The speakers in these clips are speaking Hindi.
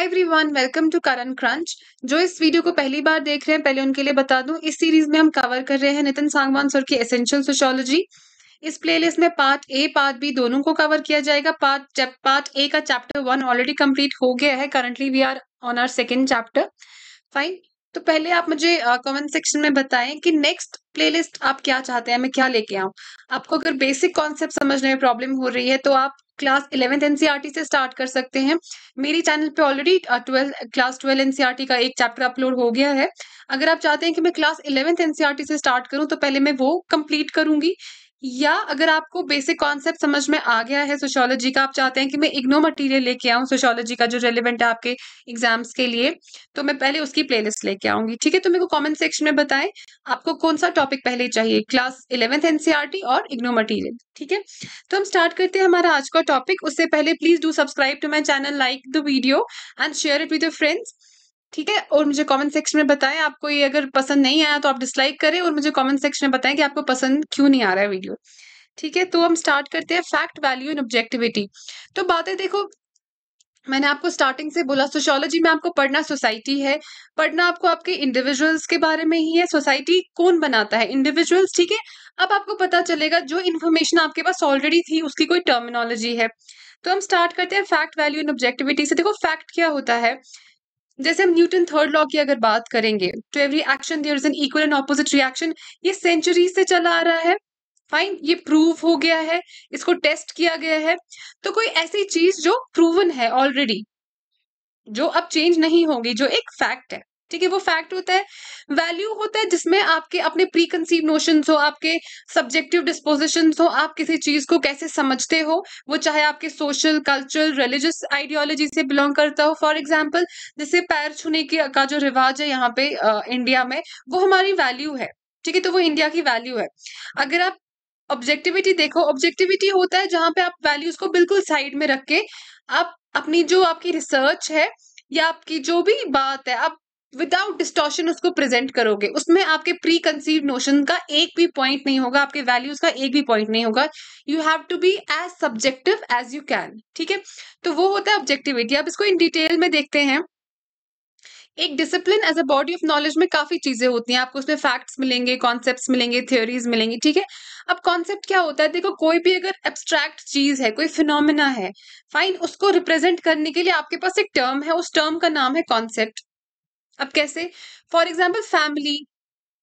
Hi everyone welcome to Karan crunch जो इस वीडियो को पहली बार देख रहे हैं पहले उनके लिए बता दूं इस सीरीज में हम कवर कर रहे हैं नितिन सांगवान सर की एसेंशियल सोशोलॉजी इस प्लेलिस्ट में पार्ट ए पार्ट बी दोनों को कवर किया जाएगा पार्ट पार्ट ए का चैप्टर वन ऑलरेडी कंप्लीट हो गया है currently we are on our second chapter fine तो पहले आप मुझे कमेंट सेक्शन में बताएं कि नेक्स्ट प्लेलिस्ट आप क्या चाहते हैं मैं क्या लेके आऊं आपको अगर बेसिक कॉन्सेप्ट समझने में प्रॉब्लम हो रही है तो आप क्लास इलेवेंथ एनसीआरटी e से स्टार्ट कर सकते हैं मेरी चैनल पे already twelfth class twelve NCERT का एक चैप्टर अपलोड हो गया है अगर आप चाहते हैं कि मैं क्लास इलेवेंथ एनसीआरटी e से स्टार्ट करूं तो पहले मैं वो कंप्लीट करूंगी या अगर आपको बेसिक कॉन्सेप्ट समझ में आ गया है सोशोलॉजी का आप चाहते हैं कि मैं इग्नो मटेरियल लेके आऊँ सोशोलॉजी का जो रेलिवेंट है आपके एग्जाम्स के लिए तो मैं पहले उसकी प्लेलिस्ट लेके आऊंगी ठीक है तो मेरे को कमेंट सेक्शन में बताएं आपको कौन सा टॉपिक पहले चाहिए क्लास इलेवेंथ एनसीआरटी और इग्नो मटीरियल ठीक है तो हम स्टार्ट करते हैं हमारा आज का टॉपिक उससे पहले please do subscribe to my channel like the video and share it with friends ठीक है और मुझे कमेंट सेक्शन में बताएं आपको ये अगर पसंद नहीं आया तो आप डिसलाइक करें और मुझे कमेंट सेक्शन में बताएं कि आपको पसंद क्यों नहीं आ रहा है वीडियो ठीक है तो हम स्टार्ट करते हैं फैक्ट वैल्यू एंड ऑब्जेक्टिविटी तो बातें देखो मैंने आपको स्टार्टिंग से बोला सोशोलॉजी में आपको पढ़ना सोसाइटी है पढ़ना आपको आपके इंडिविजुअल्स के बारे में ही है सोसाइटी कौन बनाता है इंडिविजुअल्स ठीक है अब आपको पता चलेगा जो इन्फॉर्मेशन आपके पास ऑलरेडी थी उसकी कोई टर्मिनोलॉजी है तो हम स्टार्ट करते हैं फैक्ट वैल्यू एंड ऑब्जेक्टिविटी से देखो फैक्ट क्या होता है जैसे हम न्यूटन थर्ड लॉ की अगर बात करेंगे to every action there is an equal and opposite reaction ये सेंचुरी से चला आ रहा है फाइन ये प्रूव हो गया है इसको टेस्ट किया गया है तो कोई ऐसी चीज जो प्रूवन है ऑलरेडी जो अब चेंज नहीं होगी जो एक फैक्ट है ठीक है वो फैक्ट होता है वैल्यू होता है जिसमें आपके अपने प्री कंसीव नोशन हो आपके सब्जेक्टिव डिस्पोजिशन हो आप किसी चीज को कैसे समझते हो वो चाहे आपके सोशल कल्चरल रिलीजियस आइडियोलॉजी से बिलोंग करता हो फॉर एग्जाम्पल जैसे पैर छूने की का जो रिवाज है यहाँ पे आ, इंडिया में वो हमारी वैल्यू है ठीक है तो वो इंडिया की वैल्यू है अगर आप ऑब्जेक्टिविटी देखो ऑब्जेक्टिविटी होता है जहां पे आप वैल्यूज को बिल्कुल साइड में रख के आप अपनी जो आपकी रिसर्च है या आपकी जो भी बात है आप विदाउट डिस्टॉशन उसको प्रेजेंट करोगे उसमें आपके प्री कंसीव नोशन का एक भी पॉइंट नहीं होगा आपके वैल्यूज का एक भी पॉइंट नहीं होगा you have to be as subjective as you can ठीक है तो वो होता है ऑब्जेक्टिविटी आप इसको इन डिटेल में देखते हैं एक discipline as a body of knowledge में काफी चीजें होती हैं आपको उसमें फैक्ट्स मिलेंगे कॉन्सेप्ट्स मिलेंगे थ्योरीज मिलेंगे ठीक है अब कॉन्सेप्ट क्या होता है देखो कोई भी अगर एब्स्ट्रैक्ट चीज है कोई फिनोमिना है फाइन उसको रिप्रेजेंट करने के लिए आपके पास एक टर्म है उस टर्म का नाम है कॉन्सेप्ट अब कैसे फॉर एग्जाम्पल फैमिली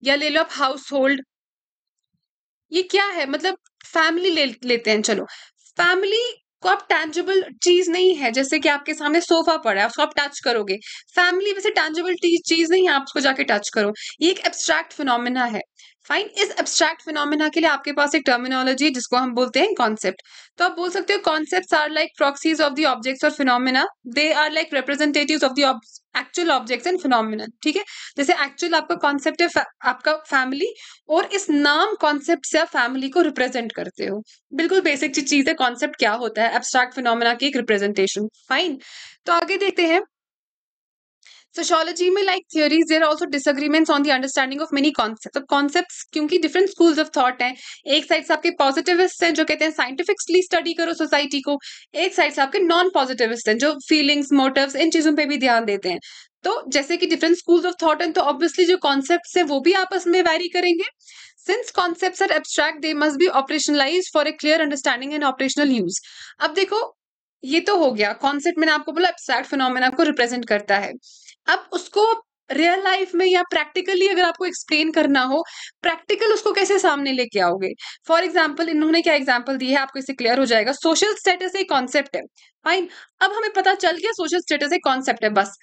या ले लो आप हाउस होल्ड ये क्या है मतलब फैमिली ले लेते हैं चलो फैमिली को आप टैंजेबल चीज नहीं है जैसे कि आपके सामने सोफा पड़ा है उसको आप टच करोगे फैमिली वैसे टैंजेबल चीज नहीं है आप उसको जाके टच करो ये एक एब्स्ट्रैक्ट फिनोमिना है फाइन इस एब्स्ट्रैक्ट फिनोमिना के लिए आपके पास एक टर्मिनोलॉजी जिसको हम बोलते हैं कॉन्सेप्ट तो आप बोल सकते हो concept are like proxies of the objects और phenomena they are like representative of the actual object and phenomena ठीक है जैसे एक्चुअल आपका कॉन्सेप्ट है आपका फैमिली और इस नाम कॉन्सेप्ट से आप फैमिली को रिप्रेजेंट करते हो बिल्कुल बेसिक चीज है कॉन्सेप्ट क्या होता है एब्स्ट्रैक्ट फिनोमिना की एक रिप्रेजेंटेशन फाइन तो आगे देखते हैं सोशोलॉजी में like theories there also disagreements on the understanding of many concept concept क्योंकि डिफरेंट स्कूल्स ऑफ थॉट हैं एक साइड से आपके पॉजिटिविस्ट हैं जो कहते हैं साइंटिफिकली स्टडी करो सोसाइटी को एक साइड से आपके नॉन पॉजिटिविस्ट हैं जो फीलिंग्स मोटिव इन चीज़ों पर भी ध्यान देते हैं तो जैसे कि डिफरेंट स्कूल्स ऑफ थॉट हैं तो ऑब्वियसली जो कॉन्सेप्ट है वो भी आपस में वैरी करेंगे since concept are abstract they must be operationalise for a clear understanding and operational use अब देखो ये तो हो गया कॉन्सेप्ट मैंने आपको बोला एब्स्ट्रैक्ट फिनोमेना को रिप्रेजेंट करता है अब उसको रियल लाइफ में या प्रैक्टिकली अगर आपको एक्सप्लेन करना हो प्रैक्टिकल उसको कैसे सामने लेके आओगे फॉर एग्जाम्पल इन्होंने क्या एग्जाम्पल दी है आपको इसे क्लियर हो जाएगा सोशल स्टेटस एक कॉन्सेप्ट है फाइन अब हमें पता चल गया सोशल स्टेटस एक कॉन्सेप्ट है बस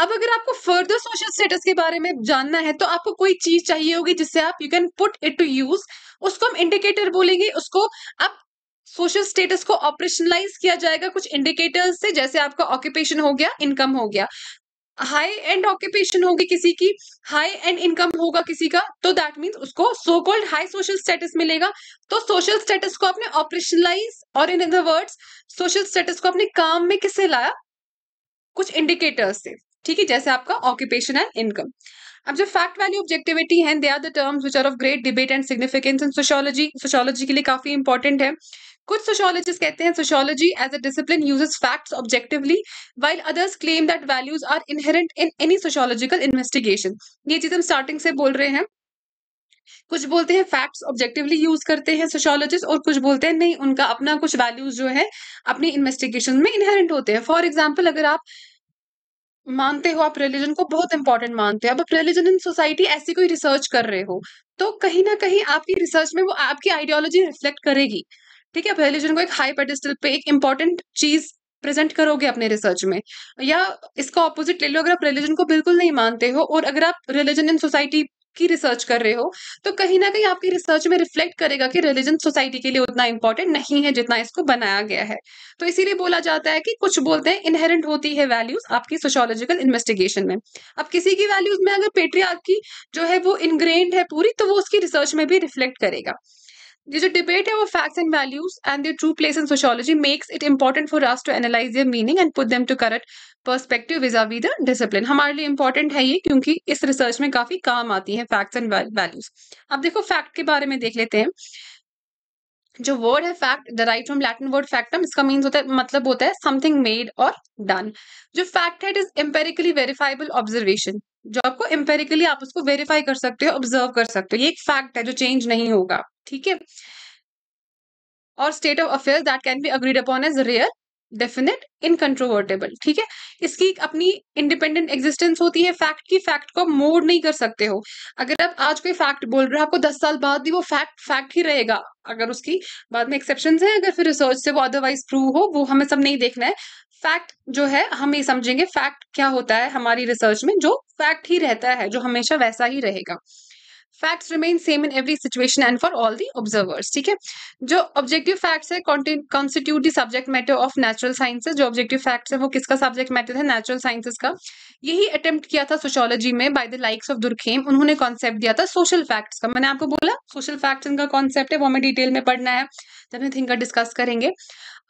अब अगर आपको फर्दर सोशल स्टेटस के बारे में जानना है तो आपको कोई चीज चाहिए होगी जिससे आप you can put it to use उसको हम इंडिकेटर बोलेंगे उसको आप सोशल स्टेटस को ऑपरेशनलाइज किया जाएगा कुछ इंडिकेटर्स से जैसे आपका ऑक्यूपेशन हो गया इनकम हो गया हाई एंड ऑक्यूपेशन होगी किसी की हाई एंड इनकम होगा किसी का तो दैट मीन्स उसको so called high social status मिलेगा तो सोशल स्टेटस को आपने ऑपरेशनलाइज और in other words social status को अपने काम में किससे लाया कुछ इंडिकेटर्स से ठीक है जैसे आपका ऑक्यूपेशन एंड इनकम अब जो फैक्ट वैल्यू ऑब्जेक्टिविटी है they are the terms which are of great debate and significance in sociology sociology के लिए काफी इंपॉर्टेंट है कुछ सोशोलॉजिस्ट कहते हैं sociology as a discipline uses facts objectively while others claim that values are inherent in any sociological investigation ये चीज हम स्टार्टिंग से बोल रहे हैं कुछ बोलते हैं फैक्ट्स ऑब्जेक्टिवली यूज करते हैं सोशोलॉजिस्ट और कुछ बोलते हैं नहीं उनका अपना कुछ वैल्यूज जो है अपनी इन्वेस्टिगेशन में इनहेरेंट होते हैं फॉर एग्जाम्पल अगर आप मानते हो आप रिलीजन को बहुत इंपॉर्टेंट मानते हो अब आप रिलीजन इन सोसाइटी ऐसी कोई रिसर्च कर रहे हो तो कहीं ना कहीं आपकी रिसर्च में वो आपकी आइडियोलॉजी रिफ्लेक्ट करेगी ठीक है पहले जिनको एक हाई पेडिस्टल पे एक इंपॉर्टेंट चीज प्रेजेंट करोगे अपने रिसर्च में या इसका ऑपोजिट ले लो अगर आप रिलीजन को बिल्कुल नहीं मानते हो और अगर आप रिलीजन इन सोसाइटी की रिसर्च कर रहे हो तो कहीं ना कहीं आपकी रिसर्च में रिफ्लेक्ट करेगा कि रिलीजन सोसाइटी के लिए उतना इंपॉर्टेंट नहीं है जितना इसको बनाया गया है तो इसीलिए बोला जाता है कि कुछ बोलते हैं इनहेरेंट होती है वैल्यूज आपकी सोशोलॉजिकल इन्वेस्टिगेशन में अब किसी की वैल्यूज में अगर पेट्री जो है वो इनग्रेंड है पूरी तो वो उसकी रिसर्च में भी रिफ्लेक्ट करेगा ये जो डिबेट है वो facts and values and their true place in sociology makes it important for us to analyse their meaning and put them to correct vis a vis discipline हमारे लिए इंपॉर्टेंट है ये क्योंकि इस रिसर्च में काफी काम आती है फैक्ट्स एंड वैल्यूज अब देखो फैक्ट के बारे में देख लेते हैं जो वर्ड है fact right from Latin word factum इसका मीन्स होता है मतलब होता है समथिंग मेड और डन जो फैक्ट है it is empirically verifiable observation जो आपको एम्पेरिकली आप उसको वेरीफाई कर सकते हो ऑब्जर्व कर सकते हो ये एक फैक्ट है जो चेंज नहीं होगा ठीक है और state of affairs that can be agreed upon as real definite incontrovertible ठीक है इसकी अपनी इंडिपेंडेंट एग्जिस्टेंस होती है फैक्ट की फैक्ट को मोड नहीं कर सकते हो अगर आप आज कोई फैक्ट बोल रहे हो आपको दस साल बाद भी वो फैक्ट फैक्ट ही रहेगा अगर उसकी बाद में एक्सेप्शन है अगर फिर रिसर्च से वो अदरवाइज प्रूव हो वो हमें सब नहीं देखना है फैक्ट जो है हम ये समझेंगे फैक्ट क्या होता है हमारी रिसर्च में जो फैक्ट ही रहता है जो हमेशा वैसा ही रहेगा facts remain same in every situation and for all the observers ठीक है जो ऑब्जेक्टिव फैक्ट्स है constitute the subject matter of natural sciences जो ऑब्जेक्टिव फैक्ट्स है वो किसका सब्जेक्ट मैटर है नेचुरल साइंसेज का यही अटेम्प्ट किया था सोशोलॉजी में by the likes of Durkheim उन्होंने कॉन्सेप्ट दिया था सोशल फैक्ट्स का मैंने आपको बोला सोशल फैक्ट्स इनका कॉन्सेप्ट है वो हमें डिटेल में पढ़ना है जब हम थिंकर डिस्कस करेंगे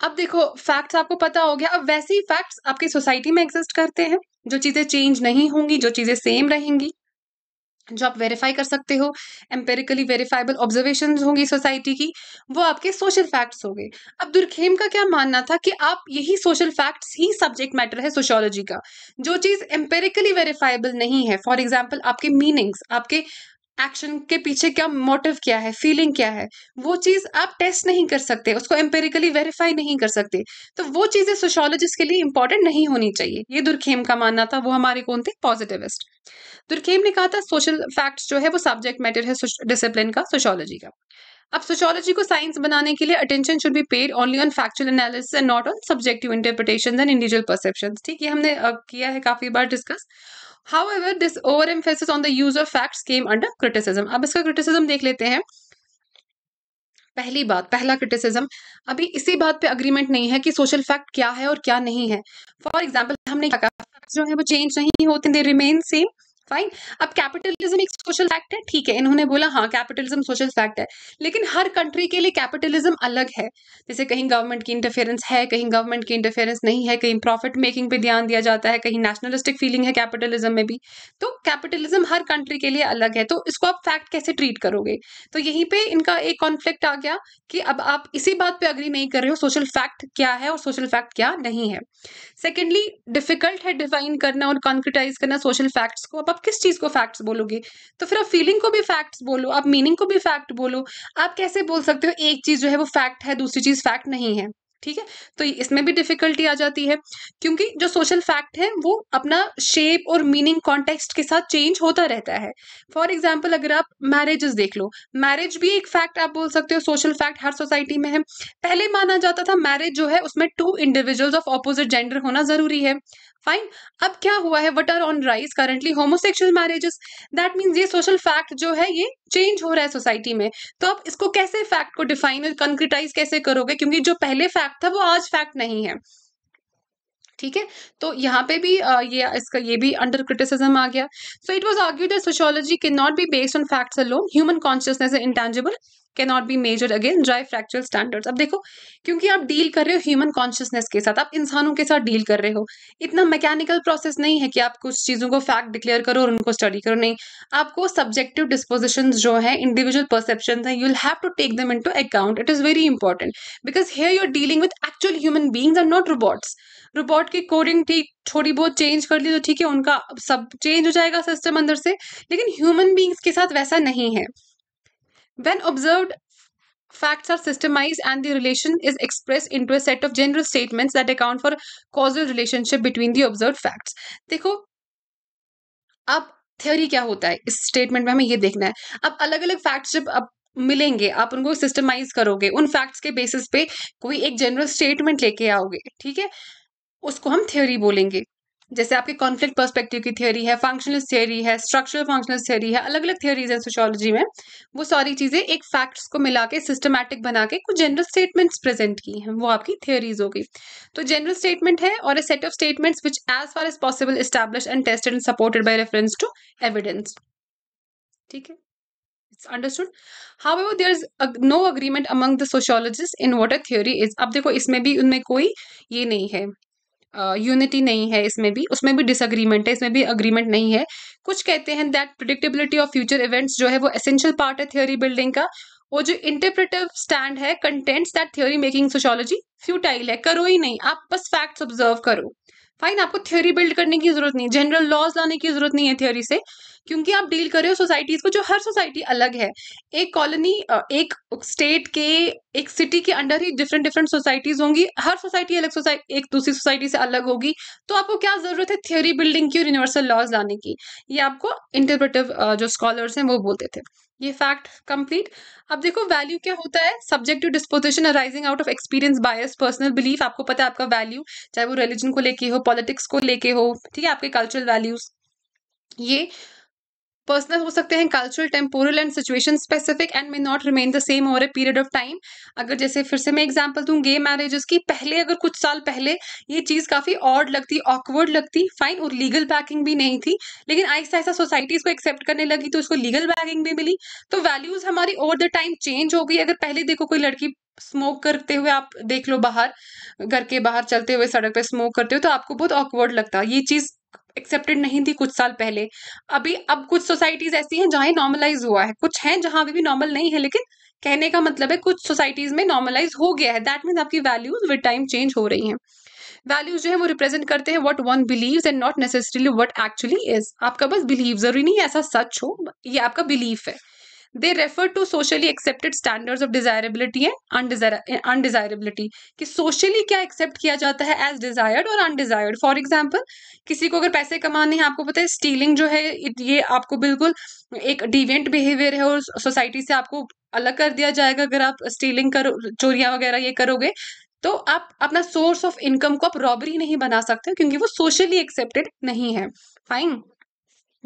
अब देखो फैक्ट्स आपको पता हो गया अब वैसे ही फैक्ट्स आपकी सोसाइटी में एग्जिस्ट करते हैं जो चीज़ें चेंज नहीं होंगी जो चीज़ें सेम रहेंगी जो आप वेरीफाई कर सकते हो एम्पेरिकली वेरीफाइबल ऑब्जर्वेशन होंगी सोसाइटी की वो आपके सोशल फैक्ट्स होंगे अब दुर्खेम का क्या मानना था कि आप यही सोशल फैक्ट्स ही सब्जेक्ट मैटर है सोशोलॉजी का जो चीज़ एम्पेरिकली वेरीफाइबल नहीं है फॉर एग्जाम्पल आपके मीनिंग्स आपके एक्शन के पीछे क्या मोटिव क्या है फीलिंग क्या है वो चीज आप टेस्ट नहीं कर सकते उसको एम्पेरिकली वेरीफाई नहीं कर सकते तो वो चीजें सोशोलॉजिस्ट के लिए इंपॉर्टेंट नहीं होनी चाहिए ये दुर्खेम का मानना था वो हमारे कौन थे पॉजिटिविस्ट दुर्खेम ने कहा था सोशल फैक्ट जो है वो सब्जेक्ट मैटर है डिसिप्लिन का सोशोलॉजी का अब सोशोलॉजी को साइंस बनाने के लिए attention should be paid only on factual analysis and not on subjective interpretation and individual perception ठीक है हमने किया है काफी बार discuss however this over emphasis on the use of facts came under criticism अब इसका क्रिटिसिज्म देख लेते हैं पहली बात पहला क्रिटिसिज्म अभी इसी बात पे अग्रीमेंट नहीं है कि सोशल फैक्ट क्या है और क्या नहीं है फॉर एग्जाम्पल हमने क्या कहा जो है वो चेंज नहीं होते दे रिमेन सेम फाइन अब कैपिटलिज्म एक सोशल फैक्ट है ठीक है इन्होंने बोला हाँ कैपिटलिज्म सोशल फैक्ट है लेकिन हर कंट्री के लिए कैपिटलिज्म अलग है जैसे कहीं गवर्नमेंट की इंटरफेरेंस है कहीं गवर्नमेंट की इंटरफेरेंस नहीं है कहीं प्रॉफिट मेकिंग पे ध्यान दिया जाता है कहीं नेशनलिस्टिक फीलिंग है कैपिटलिज्म में भी तो कैपिटलिज्म हर कंट्री के लिए अलग है तो इसको आप फैक्ट कैसे ट्रीट करोगे तो यहीं पर इनका एक कॉन्फ्लिक्ट आ गया कि अब आप इसी बात पर अग्री नहीं कर रहे हो सोशल फैक्ट क्या है और सोशल फैक्ट क्या नहीं है सेकेंडली डिफिकल्ट है डिफाइन करना और कॉन्क्रिटाइज करना सोशल फैक्ट्स को अब आप किस चीज़ को फैक्ट्स बोलोगे तो फिर आप फीलिंग को भी फैक्ट्स बोलो आप मीनिंग को भी फैक्ट बोलो आप कैसे बोल सकते हो एक चीज़ जो है वो फैक्ट है दूसरी चीज़ फैक्ट नहीं है ठीक है तो इसमें भी डिफिकल्टी आ जाती है क्योंकि जो सोशल फैक्ट है वो अपना शेप और मीनिंग कॉन्टेक्स्ट के साथ चेंज होता रहता है फॉर एग्जाम्पल अगर आप मैरिजेस देख लो मैरिज भी एक फैक्ट आप बोल सकते हो सोशल फैक्ट हर सोसाइटी में है पहले माना जाता था मैरिज जो है उसमें two individuals of opposite gender होना जरूरी है फाइन अब क्या हुआ है what are on rise currently homosexual marriages that means ये सोशल फैक्ट जो है ये चेंज हो रहा है सोसाइटी में तो आप इसको कैसे फैक्ट को डिफाइन और कंक्रिटाइज कैसे करोगे क्योंकि जो पहले फैक्ट था वो आज फैक्ट नहीं है ठीक है तो यहाँ पे भी आ, ये इसका ये भी अंडर क्रिटिसिज्म आ गया so it was argue that के can not be based on facts alone human consciousness intangible cannot be measure again dry factual standards अब देखो क्योंकि आप डील कर रहे हो ह्यूमन कॉन्शियसनेस के साथ आप इंसानों के साथ डील कर रहे हो इतना मैकेनिकल प्रोसेस नहीं है कि आप कुछ चीज़ों को फैक्ट डिक्लेयर करो और उनको स्टडी करो नहीं आपको सब्जेक्टिव डिस्पोजिशन जो है इंडिविजुअल परसेप्शन है you will have to take them into account it is very important because here you are dealing with actual human beings are not robots robot की कोडिंग ठीक थोड़ी बहुत चेंज कर ली तो ठीक है उनका सब चेंज हो जाएगा सिस्टम अंदर से लेकिन ह्यूमन बींग्स के साथ वैसा नहीं है When observed, facts are systemized and the relation is expressed into a set of general statements that account for causal relationship between the observed facts. देखो अब थ्योरी क्या होता है इस स्टेटमेंट में हमें ये देखना है अब अलग अलग फैक्ट्स जब अब मिलेंगे आप उनको सिस्टमाइज करोगे उन फैक्ट्स के बेसिस पे कोई एक जनरल स्टेटमेंट लेके आओगे ठीक है उसको हम थ्योरी बोलेंगे जैसे आपके कॉन्फ्लिक्ट पर्सपेक्टिव की थियोरी है फंक्शनल थियोरी है स्ट्रक्चरल फंक्शनल थियरी है अलग अलग थ्योरीज हैं सोशोलॉजी में वो सारी चीज़ें एक फैक्ट्स को मिला के सिस्टमैटिक बना के कुछ जनरल स्टेटमेंट्स प्रेजेंट की हैं वो आपकी थियोरीज हो गई तो जनरल स्टेटमेंट है और a set of statements which as far as possible establish and tested and supported by reference to evidence ठीक है understood however there is no agreement among the sociologist in what a a is अब देखो इसमें भी उनमें कोई ये नहीं है यूनिटी नहीं है इसमें भी उसमें भी डिसअग्रीमेंट है इसमें भी अग्रीमेंट नहीं है कुछ कहते हैं that predictability of future events जो है वो एसेंशियल पार्ट है थियोरी बिल्डिंग का वो जो इंटरप्रेटिव स्टैंड है contents that theory making sociology futile है करो ही नहीं आप बस फैक्ट्स ऑब्जर्व करो फाइन आपको थ्योरी बिल्ड करने की जरूरत नहीं जनरल लॉज लाने की जरूरत नहीं है थ्योरी से क्योंकि आप डील कर रहे हो सोसाइटीज़ को जो हर सोसाइटी अलग है एक कॉलोनी एक स्टेट के एक सिटी के अंडर ही डिफरेंट डिफरेंट सोसाइटीज़ होंगी हर सोसाइटी अलग सोसाइटी एक दूसरी सोसाइटी से अलग होगी तो आपको क्या ज़रूरत है थ्योरी बिल्डिंग की और यूनिवर्सल लॉज लाने की ये आपको इंटरप्रेटिव जो स्कॉलर्स हैं वो बोलते थे ये फैक्ट कंप्लीट अब देखो वैल्यू क्या होता है subjective disposition arising out of experience bias personal belief आपको पता है आपका वैल्यू चाहे वो रिलीजन को लेके हो पॉलिटिक्स को लेके हो ठीक है आपके कल्चरल वैल्यूज ये पर्सनल हो सकते हैं cultural temporal and situation specific and may not remain the same over a period of time अगर जैसे फिर से मैं एग्जाम्पल दूँ गे मैरिजेस की पहले अगर कुछ साल पहले ये चीज़ काफ़ी ऑर्ड लगती ऑकवर्ड लगती फाइन और लीगल बैकिंग भी नहीं थी लेकिन आहिस्ता आहिस्ता सोसाइटी इसको एक्सेप्ट करने लगी तो इसको लीगल बैकिंग भी मिली तो वैल्यूज़ हमारी ओवर द टाइम चेंज हो गई अगर पहले देखो कोई लड़की स्मोक करते हुए आप देख लो बाहर घर के बाहर चलते हुए सड़क पे स्मोक करते हो तो आपको बहुत ऑकवर्ड लगता है ये चीज़ एक्सेप्टेड नहीं थी कुछ साल पहले अभी अब कुछ सोसाइटीज ऐसी हैं जहाँ नॉर्मलाइज हुआ है कुछ हैं जहाँ अभी भी नॉर्मल नहीं है लेकिन कहने का मतलब है कुछ सोसाइटीज में नॉर्मलाइज हो गया है दैट मीन आपकी वैल्यूज विद टाइम चेंज हो रही हैं वैल्यूज जो है वो रिप्रेजेंट करते हैं what one believe and not necessarily what actually is आपका बस बिलीव जरूरी नहीं है ऐसा सच हो ये आपका बिलीफ है they refer to socially accepted standards of desirability and undesirability कि सोशली क्या एक्सेप्ट किया जाता है एज डिजायर्ड और अनडिजायर्ड फॉर एग्जाम्पल किसी को अगर पैसे कमाने हैं आपको पता है स्टीलिंग जो है ये आपको बिल्कुल एक डिवेंट बिहेवियर है और सोसाइटी से आपको अलग कर दिया जाएगा अगर आप स्टीलिंग करो चोरिया वगैरह ये करोगे तो आप अपना सोर्स ऑफ इनकम को आप रॉबरी नहीं बना सकते क्योंकि वो सोशली एक्सेप्टेड नहीं है फाइन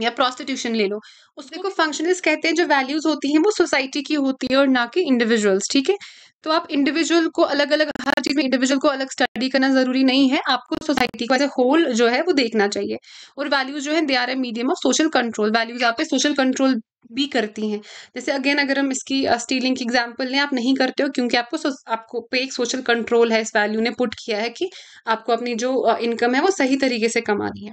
या प्रोस्टिट्यूशन ले लो उसमें को फंक्शनल्स कहते हैं जो वैल्यूज होती हैं वो सोसाइटी की होती है और ना कि इंडिविजुअल्स ठीक है तो आप इंडिविजुअल को अलग अलग हर चीज में इंडिविजुअल को अलग स्टडी करना जरूरी नहीं है आपको सोसाइटी को एज ए होल जो है वो देखना चाहिए और वैल्यूज जो है they are a medium of social control values आप पे सोशल कंट्रोल भी करती हैं जैसे अगेन अगर हम इसकी स्टीलिंग की एग्जाम्पल लें आप नहीं करते हो क्योंकि आपको सो, आपको पे एक सोशल कंट्रोल है इस वैल्यू ने पुट किया है कि आपको अपनी जो इनकम है वो सही तरीके से कमानी है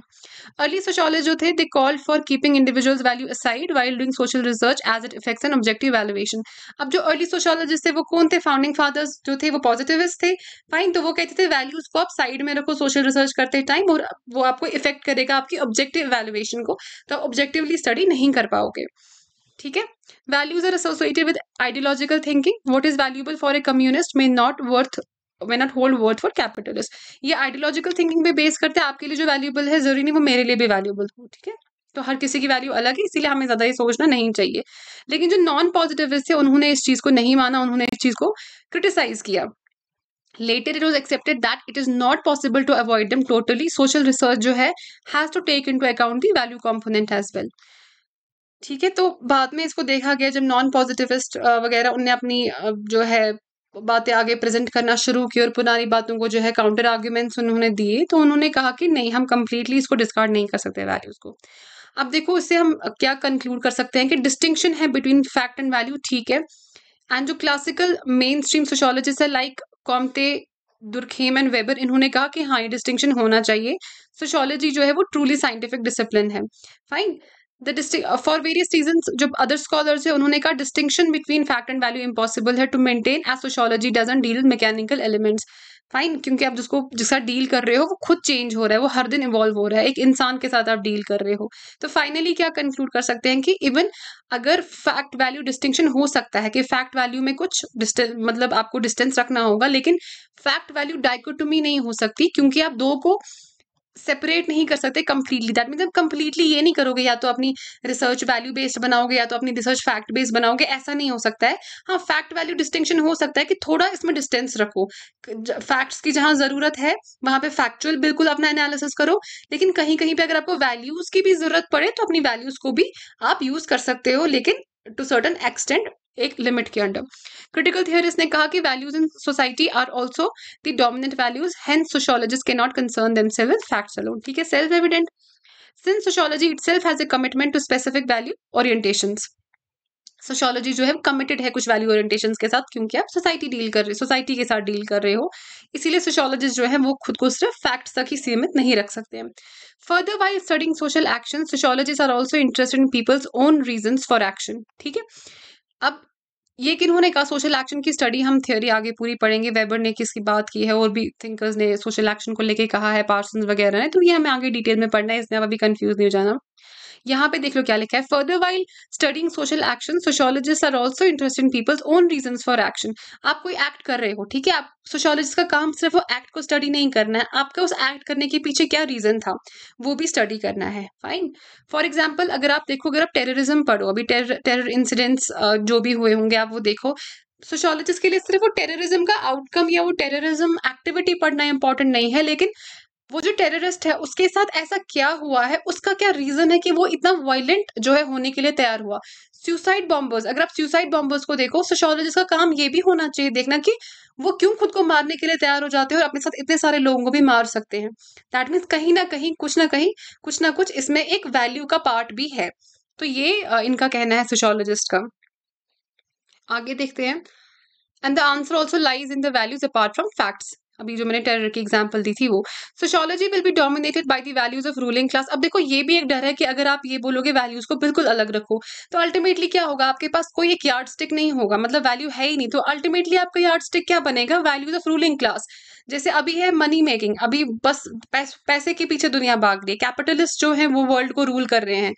अर्ली सोशोलॉज जो थे they call for keeping individual value aside while doing social research as it effects an objective valuation अब जो अर्ली सोशोलॉजिस्ट थे वो कौन थे फाउंडिंग फादर्स जो थे वो पॉजिटिविस्ट थे फाइन तो वो कहते थे वैल्यूज को आप साइड में रखो सोशल रिसर्च करते टाइम और वो आपको इफेक्ट करेगा आपकी ऑब्जेक्टिव वैल्यूएशन को तो ऑब्जेक्टिवली स्टडी नहीं कर पाओगे ठीक है values are associated with ideological thinking what is valuable for a communist may not worth may not hold worth for capitalist ये आइडियोलॉजिकल थिंकिंग पे बेस करते हैं आपके लिए जो वैल्यूबल है जरूरी नहीं वो मेरे लिए भी वैल्यूबल हो ठीक है तो हर किसी की वैल्यू अलग है इसीलिए हमें ज्यादा ये सोचना नहीं चाहिए लेकिन जो नॉन पॉजिटिविस्ट थे उन्होंने इस चीज को नहीं माना उन्होंने इस चीज को क्रिटिसाइज किया later it was accepted that it is not possible to avoid them totally social research जो has take into account the value component as well ठीक है तो बाद में इसको देखा गया जब नॉन पॉजिटिविस्ट वगैरह उनने अपनी जो है बातें आगे प्रेजेंट करना शुरू की और पुरानी बातों को जो है काउंटर आर्ग्यूमेंट्स उन्होंने दिए तो उन्होंने कहा कि नहीं हम कम्प्लीटली इसको डिस्कार्ड नहीं कर सकते वैल्यूज़ को अब देखो इससे हम क्या कंक्लूड कर सकते हैं कि डिस्टिंक्शन है बिटवीन फैक्ट एंड वैल्यू ठीक है एंड जो क्लासिकल मेन स्ट्रीम सोशोलॉजिस्ट है like Comte Durkheim and Weber इन्होंने कहा कि हाँ ये डिस्टिंक्शन होना चाहिए सोशोलॉजी जो है वो ट्रूली साइंटिफिक डिसिप्लिन है फाइन फॉर वेरियस रीजन जो अदर स्कॉलर्स है उन्होंने कहा distinction between fact and value impossible है to maintain as sociology doesn't deal mechanical elements fine क्योंकि आप जिसको जिसका डील कर रहे हो वो खुद चेंज हो रहा है वो हर दिन इवॉल्व हो रहा है एक इंसान के साथ आप डील कर रहे हो तो फाइनली क्या कंक्लूड कर सकते हैं कि इवन अगर फैक्ट वैल्यू डिस्टिंक्शन हो सकता है कि फैक्ट वैल्यू में कुछ मतलब आपको डिस्टेंस रखना होगा लेकिन फैक्ट वैल्यू डाइकोटोमी नहीं हो सकती क्योंकि आप दो को सेपरेट नहीं कर सकते कम्प्लीटली दैट मीन कम्प्लीटली ये नहीं करोगे या तो अपनी रिसर्च वैल्यू बेस्ड बनाओगे या तो अपनी रिसर्च फैक्ट बेस्ड बनाओगे ऐसा नहीं हो सकता है हाँ फैक्ट वैल्यू डिस्टिंक्शन हो सकता है कि थोड़ा इसमें डिस्टेंस रखो फैक्ट्स की जहाँ ज़रूरत है वहां पे फैक्चुअल बिल्कुल अपना एनालिसिस करो लेकिन कहीं कहीं पर अगर आपको वैल्यूज़ की भी ज़रूरत पड़े तो अपनी वैल्यूज़ को भी आप यूज़ कर सकते हो लेकिन टू सर्टन एक्सटेंट एक लिमिट के अंडर क्रिटिकल थियोरिस्ट ने कहा कि values in society are also the dominant values hence sociologist के not concern themselves facts alone ठीक है self evident since sociology itself has a commitment to specific value orientation sociology जो है कमिटेड है कुछ वैल्यू ओरिएंटेशन के साथ क्योंकि आप सोसाइटी डील कर रहे सोसाइटी के साथ डील कर रहे हो इसीलिए सोशोलॉजिस्ट जो है वो खुद को सिर्फ फैक्ट्स तक ही सीमित नहीं रख सकते हैं further why studying social action sociologist are also interested in people's own reason for action ठीक है अब ये किन्होंने कहा सोशल एक्शन की स्टडी हम थियोरी आगे पूरी पढ़ेंगे वेबर ने किसकी बात की है और भी थिंकर्स ने सोशल एक्शन को लेके कहा है पार्सन वगैरह ने तो ये हमें आगे डिटेल में पढ़ना है इसमें अब अभी कंफ्यूज नहीं हो जाना यहाँ पे देख लो क्या लिखा है further while studying social action sociologist are also interested in people's own reason for action आप कोई एक्ट कर रहे हो ठीक है आप सोशोलॉजिस्ट का काम सिर्फ वो एक्ट को स्टडी नहीं करना है आपका उस एक्ट करने के पीछे क्या रीजन था वो भी स्टडी करना है फाइन फॉर एग्जाम्पल अगर आप देखो अगर आप टेररिज्म पढ़ो अभी टेरर इंसिडेंट्स जो भी हुए होंगे आप वो देखो सोशोलॉजिस्ट के लिए सिर्फ वो टेररिज्म का आउटकम या वो टेररिज्म एक्टिविटी पढ़ना इंपॉर्टेंट नहीं है लेकिन वो जो टेररिस्ट है उसके साथ ऐसा क्या हुआ है उसका क्या रीजन है कि वो इतना वायलेंट जो है होने के लिए तैयार हुआ सुसाइड बॉम्बर्स अगर आप सुसाइड बॉम्बर्स को देखो सोशोलॉजिस्ट का काम ये भी होना चाहिए देखना कि वो क्यों खुद को मारने के लिए तैयार हो जाते हैं और अपने साथ इतने सारे लोगों को भी मार सकते हैं दैट मीन्स कहीं ना कहीं कुछ ना कहीं कुछ ना कुछ इसमें एक वैल्यू का पार्ट भी है तो ये इनका कहना है सोशोलॉजिस्ट का आगे देखते हैं and the answer also lies in the values apart from facts अभी जो मैंने टेरर की एग्जाम्पल दी थी वो sociology will be dominated by the values of ruling class अब देखो ये भी एक डर है कि अगर आप ये बोलोगे वैल्यूज को बिल्कुल अलग रखो तो अल्टीमेटली क्या होगा आपके पास कोई एक यार्ड स्टिक नहीं होगा मतलब वैल्यू है ही नहीं तो अल्टीमेटली आपका यार्ड स्टिक क्या बनेगा वैल्यूज ऑफ रूलिंग क्लास जैसे अभी है मनी मेकिंग अभी बस पैस, पैसे के पीछे दुनिया भाग रही है कैपिटलिस्ट जो है वो वर्ल्ड को रूल कर रहे हैं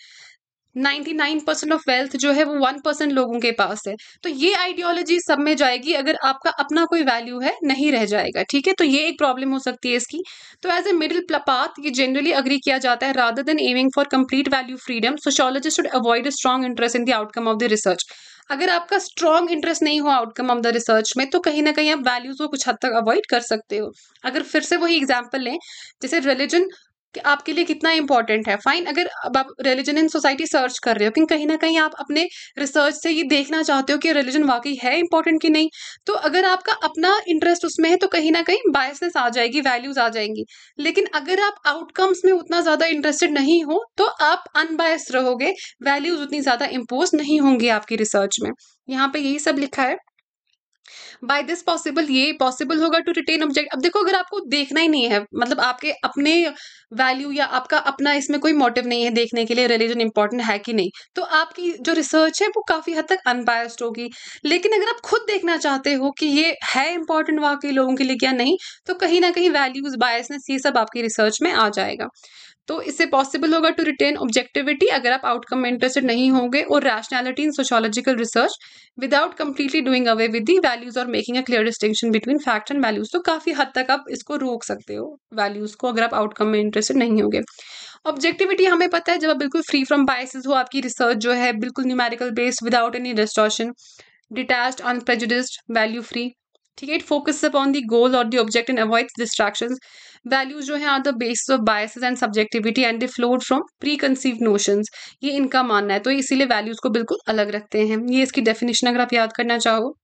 99% ऑफ वेल्थ जो है वो 1% लोगों के पास है तो ये आइडियोलॉजी सब में जाएगी अगर आपका अपना कोई वैल्यू है नहीं रह जाएगा ठीक है तो ये एक प्रॉब्लम हो सकती है इसकी तो एज ए मिडिल पाथ ये जनरली अग्री किया जाता है rather than having for complete value freedom sociologist should avoid a strong interest in the outcome of the research अगर आपका स्ट्रॉन्ग इंटरेस्ट नहीं हो आउटकम ऑफ द रिसर्च में तो कहीं ना कहीं आप वैल्यूज को कुछ हद तक अवॉइड कर सकते हो अगर फिर से वही एग्जाम्पल लें जैसे रिलीजन कि आपके लिए कितना इंपॉर्टेंट है फाइन अगर अब आप रिलीजन इन सोसाइटी सर्च कर रहे हो क्योंकि कहीं ना कहीं आप अपने रिसर्च से ये देखना चाहते हो कि रिलीजन वाकई है इंपॉर्टेंट कि नहीं तो अगर आपका अपना इंटरेस्ट उसमें है तो कहीं ना कहीं बायसनेस आ जाएगी वैल्यूज आ जाएंगी लेकिन अगर आप आउटकम्स में उतना ज़्यादा इंटरेस्टेड नहीं हो तो आप अनबायस रहोगे वैल्यूज उतनी ज़्यादा इम्पोज नहीं होंगी आपकी रिसर्च में यहाँ पे यही सब लिखा है बाय दिस पॉसिबल ये पॉसिबल होगा टू रिटेन ऑब्जेक्ट अब देखो अगर आपको देखना ही नहीं है मतलब आपके अपने वैल्यू या आपका अपना इसमें कोई मोटिव नहीं है देखने के लिए रिलीजन इंपॉर्टेंट है कि नहीं तो आपकी जो रिसर्च है वो काफ़ी हद तक अनबायस्ड होगी लेकिन अगर आप खुद देखना चाहते हो कि ये है इंपॉर्टेंट वाकई लोगों के लिए क्या नहीं तो कहीं ना कहीं वैल्यूज बायसनेस ये सब आपकी रिसर्च में आ जाएगा तो इससे पॉसिबल होगा टू रिटेन ऑब्जेक्टिविटी अगर आप आउटकम में इंटरेस्टेड नहीं होंगे और rationality in sociological research without completely doing away with the values और making a clear distinction between fact and values तो काफ़ी हद तक आप इसको रोक सकते हो वैल्यूज को अगर आप आउटकम में इंटरेस्टेड नहीं होंगे ऑब्जेक्टिविटी हमें पता है जब आप बिल्कुल फ्री फ्रॉम बाइसिस हो आपकी रिसर्च जो है बिल्कुल numerical based without any distortion detached unprejudiced value free ठीक है it focus upon the goal और the object and avoid distractions values जो है are the basis of biases and subjectivity and they flowed from preconceived notion ये इनका मानना है तो इसीलिए वैल्यूज को बिल्कुल अलग रखते हैं ये इसकी डेफिनेशन अगर आप याद करना चाहो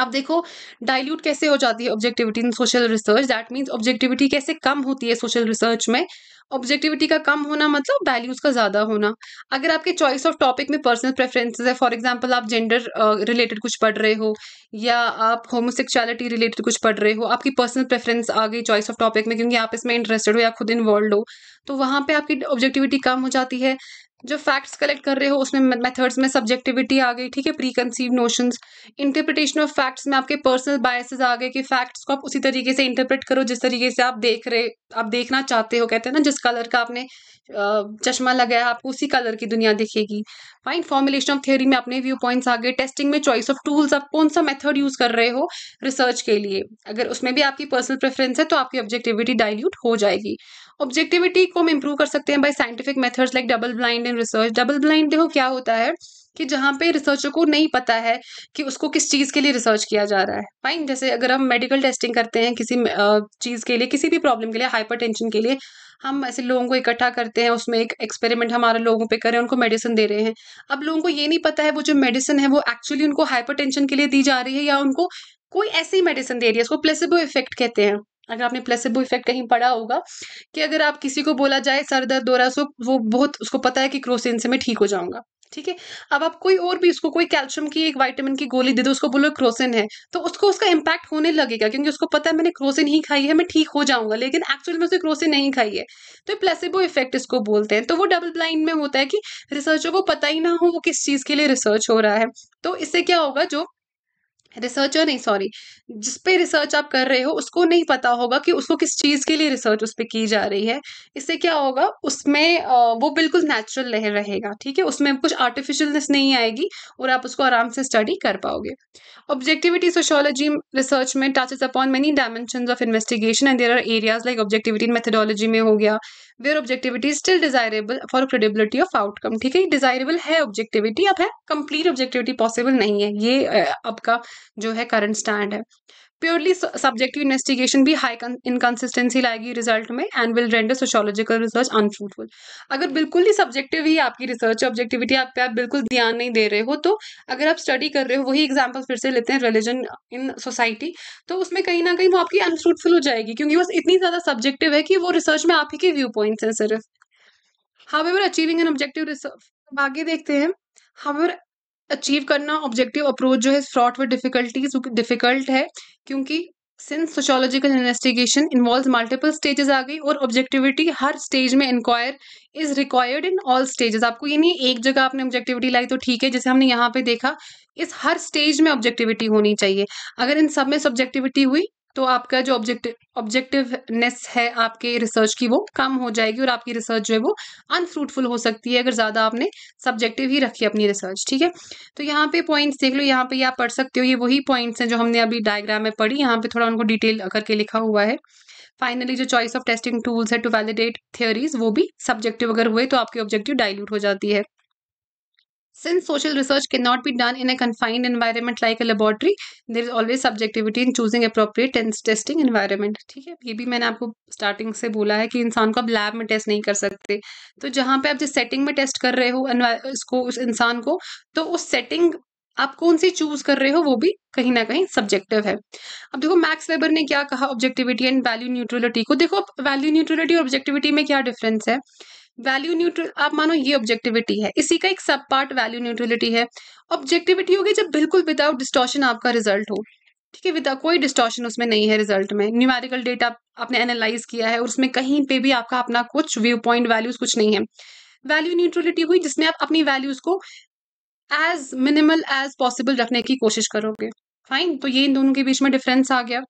अब देखो डाइल्यूट कैसे हो जाती है objectivity in social research that means objectivity कैसे कम होती है सोशल रिसर्च में ऑब्जेक्टिविटी का कम होना मतलब वैल्यूज़ का ज़्यादा होना अगर आपके चॉइस ऑफ टॉपिक में पर्सनल प्रेफरेंसेस है फॉर एग्जांपल आप जेंडर रिलेटेड कुछ पढ़ रहे हो या आप होमोसेक्सुअलिटी रिलेटेड कुछ पढ़ रहे हो आपकी पर्सनल प्रेफरेंस आ गई चॉइस ऑफ टॉपिक में क्योंकि आप इसमें इंटरेस्टेड हो या खुद इन्वॉल्व हो तो वहाँ पर आपकी ऑब्जेक्टिविटी कम हो जाती है जो फैक्ट्स कलेक्ट कर रहे हो उसमें मेथड्स में सब्जेक्टिविटी आ गई ठीक है preconceived notions interpretation of facts में आपके पर्सनल बायसेस आ गए कि फैक्ट्स को आप उसी तरीके से इंटरप्रेट करो जिस तरीके से आप देख रहे आप देखना चाहते हो कहते हैं ना जिस कलर का आपने चश्मा लगाया आपको उसी कलर की दुनिया दिखेगी फाइन फॉर्मुलेशन ऑफ थियोरी में अपने व्यू पॉइंट्स आ गए टेस्टिंग में चॉइस ऑफ टूल्स आप कौन सा मेथड यूज कर रहे हो रिसर्च के लिए अगर उसमें भी आपकी पर्सनल प्रेफरेंस है तो आपकी ऑब्जेक्टिविटी डाइल्यूट हो जाएगी ऑब्जेक्टिविटी को हम इम्प्रूव कर सकते हैं by scientific methods like double blind and research double blind देखो क्या होता है कि जहाँ पे रिसर्चर को नहीं पता है कि उसको किस चीज़ के लिए रिसर्च किया जा रहा है फाइन जैसे अगर हम मेडिकल टेस्टिंग करते हैं किसी चीज़ के लिए किसी भी प्रॉब्लम के लिए हाइपरटेंशन के लिए हम ऐसे लोगों को इकट्ठा करते हैं उसमें एक एक्सपेरिमेंट हमारे लोगों पे कर रहे हैं उनको मेडिसिन दे रहे हैं अब लोगों को ये नहीं पता है वो जो मेडिसिन है वो एक्चुअली उनको हाइपरटेंशन के लिए दी जा रही है या उनको कोई ऐसी मेडिसिन दे रही है उसको प्लेसिबो इफेक्ट कहते हैं अगर आपने प्लेसेबो इफेक्ट कहीं पढ़ा होगा कि अगर आप किसी को बोला जाए सर दर्द दौरा सो वो बहुत उसको पता है कि क्रोसिन से मैं ठीक हो जाऊंगा ठीक है अब आप कोई और भी उसको कोई कैल्शियम की एक वाइटामिन की गोली दे दो उसको बोलो क्रोसिन है तो उसको उसका इम्पैक्ट होने लगेगा क्योंकि उसको पता है मैंने क्रोसिन ही खाई है मैं ठीक हो जाऊंगा लेकिन एक्चुअल में उसे क्रोसिन नहीं खाई है तो प्लेसेबो इफेक्ट इसको बोलते हैं तो वो डबल ब्लाइंड में होता है कि रिसर्चों को पता ही ना हो वो किस चीज़ के लिए रिसर्च हो रहा है तो इससे क्या होगा जो रिसर्चर नहीं सॉरी जिस पे रिसर्च आप कर रहे हो उसको नहीं पता होगा कि उसको किस चीज़ के लिए रिसर्च उस पर की जा रही है इससे क्या होगा उसमें वो बिल्कुल नेचुरल लहर रहेगा ठीक है उसमें कुछ आर्टिफिशियलनेस नहीं आएगी और आप उसको आराम से स्टडी कर पाओगे ऑब्जेक्टिविटी सोशोलॉजी रिसर्च में touches upon many dimension of investigation and there are areas like objectivity methodology में हो गया where objectivity is still desirable for credibility of outcome ठीक है डिजायरेबल है ऑब्जेक्टिविटी अब है कंप्लीट ऑब्जेक्टिविटी पॉसिबल नहीं है ये आपका जो है करंट स्टैंड है प्योरली सब्जेक्टिव इन्वेस्टिगेशन भी हाई इनकन्सिस्टेंसी लाएगी रिजल्ट में and will render sociological research unfruitful अगर बिल्कुल ही सब्जेक्टिव ही आपकी रिसर्च ऑब्जेक्टिविटी आप पे आप बिल्कुल ध्यान नहीं दे रहे हो तो अगर आप स्टडी कर रहे हो वही एग्जाम्पल फिर से लेते हैं रिलीजन इन सोसाइटी तो उसमें कहीं ना कहीं वो आपकी अनफ्रूटफुल हो जाएगी क्योंकि बस इतनी ज़्यादा सब्जेक्टिव है कि वो रिसर्च में आप ही के व्यू पॉइंट्स हैं सिर्फ ever achieving an objective research आगे देखते हैं एवर अचीव करना ऑब्जेक्टिव अप्रोच जो है फ्रॉड विद डिफिकल्टीज डिफिकल्ट है क्योंकि since sociological investigation involve multiple stages आ गई और ऑब्जेक्टिविटी हर स्टेज में inquire is required in all stages आपको ये नहीं एक जगह आपने ऑब्जेक्टिविटी लाई तो ठीक है जैसे हमने यहाँ पे देखा इस हर स्टेज में ऑब्जेक्टिविटी होनी चाहिए अगर इन सब में सब्जेक्टिविटी हुई तो आपका जो ऑब्जेक्टिव ऑब्जेक्टिवनेस है आपके रिसर्च की वो कम हो जाएगी और आपकी रिसर्च जो है वो अनफ्रूटफुल हो सकती है अगर ज़्यादा आपने सब्जेक्टिव ही रखी अपनी रिसर्च ठीक है तो यहाँ पे पॉइंट्स देख लो यहाँ पे आप पढ़ सकते हो ये वही पॉइंट्स हैं जो हमने अभी डायग्राम में पढ़ी यहाँ पे थोड़ा उनको डिटेल करके लिखा हुआ है फाइनली जो चॉइस ऑफ टेस्टिंग टूल्स है टू वैलिडेट थियोरीज वो भी सब्जेक्टिव अगर हुए तो आपकी ऑब्जेक्टिव डायल्यूट हो जाती है Since social research cannot be done in a confined environment like a laboratory, there is always subjectivity in choosing appropriate testing environment. ठीक है ये भी मैंने आपको स्टार्टिंग से बोला है कि इंसान को आप लैब में टेस्ट नहीं कर सकते तो जहाँ पे आप जिस सेटिंग में टेस्ट कर रहे हो इसको उस इंसान को तो उस सेटिंग आप कौन सी चूज कर रहे हो वो भी कहीं ना कहीं सब्जेक्टिव है अब देखो मैक्स वेबर ने क्या कहा ऑब्जेक्टिविटी एंड वैल्यू न्यूट्रलिटी को देखो वैल्यू न्यूट्रलिटी और ऑब्जेक्टिविटी में क्या डिफरेंस है वैल्यू न्यूट्रल आप मानो ये ऑब्जेक्टिविटी है इसी का एक सब पार्ट वैल्यू न्यूट्रलिटी है ऑब्जेक्टिविटी होगी जब बिल्कुल विदाउट डिस्टॉर्शन आपका रिजल्ट हो ठीक है विदाउट कोई डिस्टॉर्शन उसमें नहीं है रिजल्ट में न्यूमेरिकल डेटा आपने एनालाइज किया है और उसमें कहीं पे भी आपका अपना कुछ व्यू पॉइंट वैल्यूज कुछ नहीं है वैल्यू न्यूट्रलिटी हुई जिसमें आप अपनी वैल्यूज को एज मिनिमल एज पॉसिबल रखने की कोशिश करोगे फाइन तो ये इन दोनों के बीच में डिफरेंस आ गया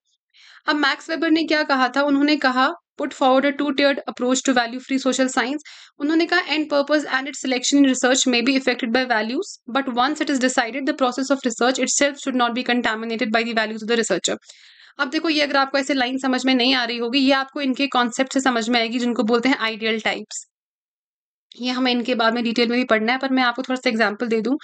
अब मैक्स वेबर ने क्या कहा था उन्होंने कहा put forward a two tiered approach to value free social science उन्होंने कहा and purpose and it selection research may be affected by values but once it is decided the process of research itself should not be contaminated by the values of the researcher अब देखो ये अगर आपको ऐसे लाइन समझ में नहीं आ रही होगी ये आपको इनके कॉन्सेप्ट से समझ में आएगी जिनको बोलते हैं आइडियल टाइप्स ये हमें इनके बारे में डिटेल में भी पढ़ना है पर मैं आपको थोड़ा सा एग्जाम्पल दे दूँ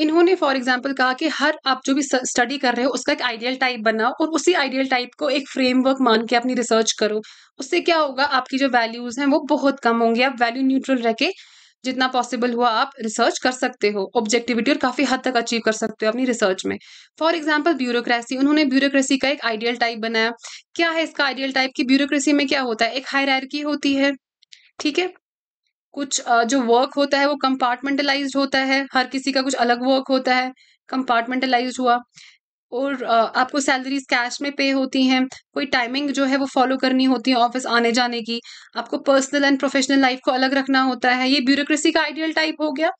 इन्होंने फॉर एग्जाम्पल कहा कि हर आप जो भी स्टडी कर रहे हो उसका एक आइडियल टाइप बनाओ और उसी आइडियल टाइप को एक फ्रेमवर्क मान के अपनी रिसर्च करो उससे क्या होगा आपकी जो वैल्यूज हैं वो बहुत कम होंगे आप वैल्यू न्यूट्रल रह के जितना पॉसिबल हुआ आप रिसर्च कर सकते हो ऑब्जेक्टिविटी और काफी हद तक अचीव कर सकते हो अपनी रिसर्च में फॉर एग्जाम्पल ब्यूरोक्रेसी उन्होंने ब्यूरोक्रेसी का एक आइडियल टाइप बनाया क्या है इसका आइडियल टाइप की ब्यूरोक्रेसी में क्या होता है एक हायरकी होती है ठीक है कुछ जो वर्क होता है वो कंपार्टमेंटलाइज होता है हर किसी का कुछ अलग वर्क होता है कंपार्टमेंटलाइज हुआ और आपको सैलरीज कैश में पे होती हैं कोई टाइमिंग जो है वो फॉलो करनी होती है ऑफिस आने जाने की आपको पर्सनल एंड प्रोफेशनल लाइफ को अलग रखना होता है ये ब्यूरोक्रेसी का आइडियल टाइप हो गया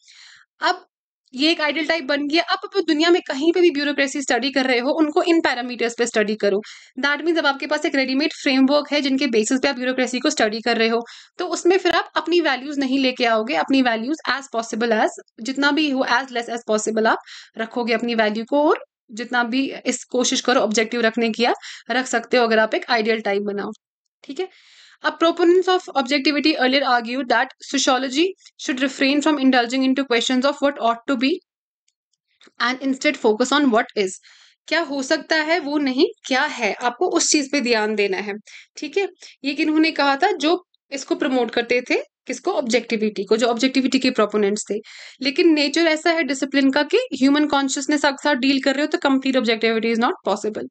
अब ये एक आइडियल टाइप बन गया अब आप दुनिया में कहीं पे भी ब्यूरोक्रेसी स्टडी कर रहे हो उनको इन पैरामीटर्स पे स्टडी करो दैट मीन्स अब आपके पास एक रेडीमेड फ्रेमवर्क है जिनके बेसिस पे आप ब्यूरोक्रेसी को स्टडी कर रहे हो तो उसमें फिर आप अपनी वैल्यूज नहीं लेके आओगे अपनी वैल्यूज एज पॉसिबल एज जितना भी हो एज लेस एज पॉसिबल आप रखोगे अपनी वैल्यू को और जितना भी इस कोशिश करो ऑब्जेक्टिव रखने की आप रख सकते हो अगर आप एक आइडियल टाइप बनाओ ठीक है A proponents of objectivity earlier argued that sociology should refrain from indulging into questions of what ought to be and instead focus on what is. क्या हो सकता है वो नहीं क्या है आपको उस चीज पे ध्यान देना है ठीक है ये किन्होंने कहा था जो इसको प्रमोट करते थे किसको ऑब्जेक्टिविटी को जो ऑब्जेक्टिविटी के प्रोपोनेंट्स थे लेकिन नेचर ऐसा है डिसिप्लिन का कि ह्यूमन कॉन्शियसनेस अक्सर साथ डील कर रहे हो तो complete objectivity is not possible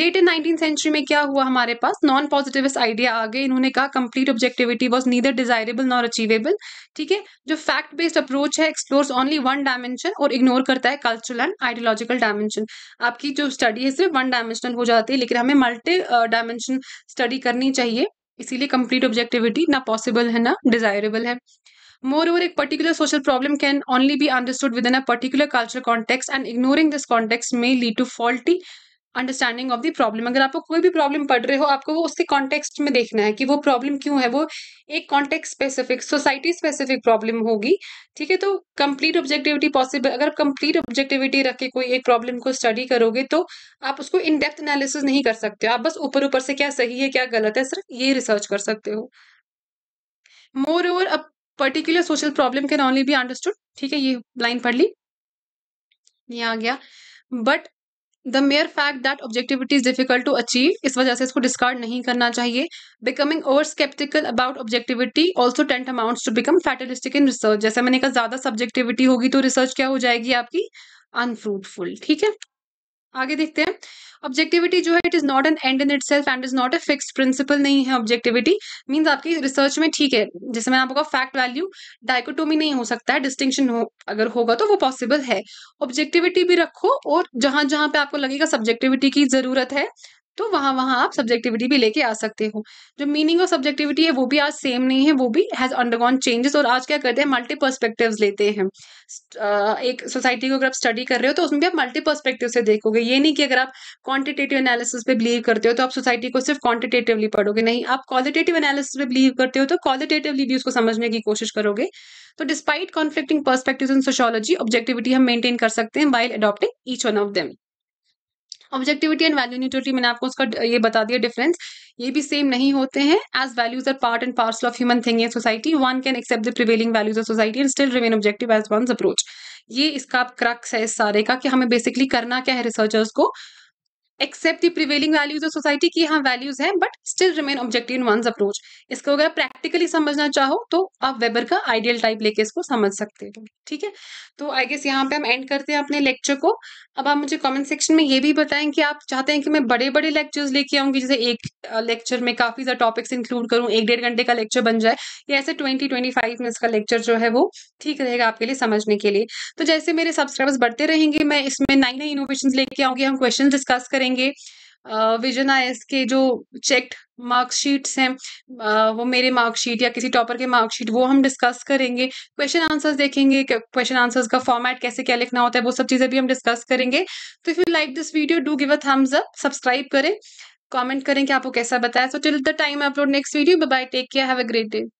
late in nineteen century में क्या हुआ हमारे पास नॉन पॉजिटिविस्ट आइडिया आ गए इन्होंने कहा complete objectivity was neither desirable nor achievable ठीक है जो फैक्ट बेस्ड अप्रोच है एक्सप्लोर्स ओनली वन डायमेंशन और इग्नोर करता है कल्चरल एंड आइडियोलॉजिकल डायमेंशन आपकी जो स्टडी है सिर्फ वन डायमेंशनल हो जाती है लेकिन हमें मल्टी डायमेंशन स्टडी करनी चाहिए इसीलिए कंप्लीट ऑब्जेक्टिविटी ना पॉसिबल है ना डिजायरेबल है मोर ओवर एक particular social problem can only be understood within a particular culture context and ignoring this context may lead to faulty understanding of the problem अगर आपको कोई भी प्रॉब्लम पढ़ रहे हो आपको वो उसके कॉन्टेक्स्ट में देखना है कि वो प्रॉब्लम क्यों है वो एक context specific society specific problem होगी ठीक है तो कंप्लीट ऑब्जेक्टिविटी पॉसिबल अगर आप कंप्लीट ऑब्जेक्टिविटी रख के कोई एक प्रॉब्लम को स्टडी करोगे तो आप उसको इन डेप्थ एनालिसिस नहीं कर सकते आप बस ऊपर ऊपर से क्या सही है क्या गलत है सिर्फ ये रिसर्च कर सकते हो moreover a particular social problem can only be understood ठीक है ये लाइन पढ़ ली ये आ गया but the mere fact that objectivity is difficult to achieve इस वजह से इसको डिस्कार्ड नहीं करना चाहिए becoming over sceptical about objectivity also tantamount to become fatalistic in research जैसे मैंने कहा ज्यादा सब्जेक्टिविटी होगी तो रिसर्च क्या हो जाएगी आपकी अनफ्रूटफुल ठीक है आगे देखते हैं ऑब्जेक्टिविटी जो है it is not an end in itself and is not a fix principle नहीं है ऑब्जेक्टिविटी मीन्स आपकी रिसर्च में ठीक है जैसे मैं आपको फैक्ट वैल्यू डाइकोटोमी नहीं हो सकता है डिस्टिंक्शन हो अगर होगा तो वो पॉसिबल है ऑब्जेक्टिविटी भी रखो और जहां जहां पे आपको लगेगा सब्जेक्टिविटी की ज़रूरत है तो वहाँ वहाँ आप सब्जेक्टिविटी भी लेके आ सकते हो जो मीनिंग और सब्जेक्टिविटी है वो भी आज सेम नहीं है वो भी हैज अंडरगॉन चेंजेस और आज क्या करते हैं मल्टी पर्सपेक्टिव लेते हैं एक सोसाइटी को अगर आप स्टडी कर रहे हो तो उसमें भी आप मल्टी पर्सपेक्टिव से देखोगे ये नहीं कि अगर आप क्वांटिटेटिव एनालिसिस पे बिलीव करते हो तो आप सोसाइटी को सिर्फ क्वांटिटेटिवली पढ़ोगे नहीं आप क्वालिटेटिव एनालिसिस पे बिलीव करते हो तो क्वालिटेटिवली भी उसको समझने की कोशिश करोगे तो despite conflicting perspective in sociology objectivity हम मेंटेन कर सकते हैं by adopting each one of them objectivity and value neutrality मैंने आपको उसका ये बता दिया डिफरेंस ये भी सेम नहीं होते हैं as values are part and parcel of human thing in society one can accept the prevailing values of society and still remain objective as one approach ये इसका क्रक्स है इस सारे का कि हमें बेसिकली करना क्या है रिसर्चर्स को accept the prevailing values of society की हाँ वैल्यूज हैं but still remain objective in one approach इसको अगर प्रैक्टिकली समझना चाहो तो आप वेबर का आइडियल टाइप लेके इसको समझ सकते हो ठीक है तो आई गेस यहाँ पे हम एंड करते हैं अपने लेक्चर को अब आप मुझे कमेंट सेक्शन में ये भी बताएं कि आप चाहते हैं कि मैं बड़े बड़े लेक्चर्स लेके आऊंगी जैसे एक लेक्चर में काफी ज्यादा टॉपिक्स इंक्लूड करूँ एक डेढ़ घंटे का लेक्चर बन जाए या ऐसे ट्वेंटी ट्वेंटी फाइव मिनट्स का लेक्चर जो है वो ठीक रहेगा आपके लिए समझने के लिए तो जैसे मेरे सब्सक्राइबर्स बढ़ते रहेंगे मैं इसमें नई नई इनोवेशन लेके आऊंगी हम क्वेश्चन डिस्कस करेंगे आएंगे विजन आई के जो चेक्ड मार्कशीट्स हैं वो मेरे मार्कशीट या किसी टॉपर के मार्कशीट वो हम डिस्कस करेंगे क्वेश्चन आंसर्स देखेंगे क्वेश्चन आंसर्स का फॉर्मेट कैसे क्या लिखना होता है वो सब चीज़ें भी हम डिस्कस करेंगे तो if you like this video do give a thumbs up subscribe करें कमेंट करें कि आपको कैसा बताया so till the time upload next video bye take care have a great day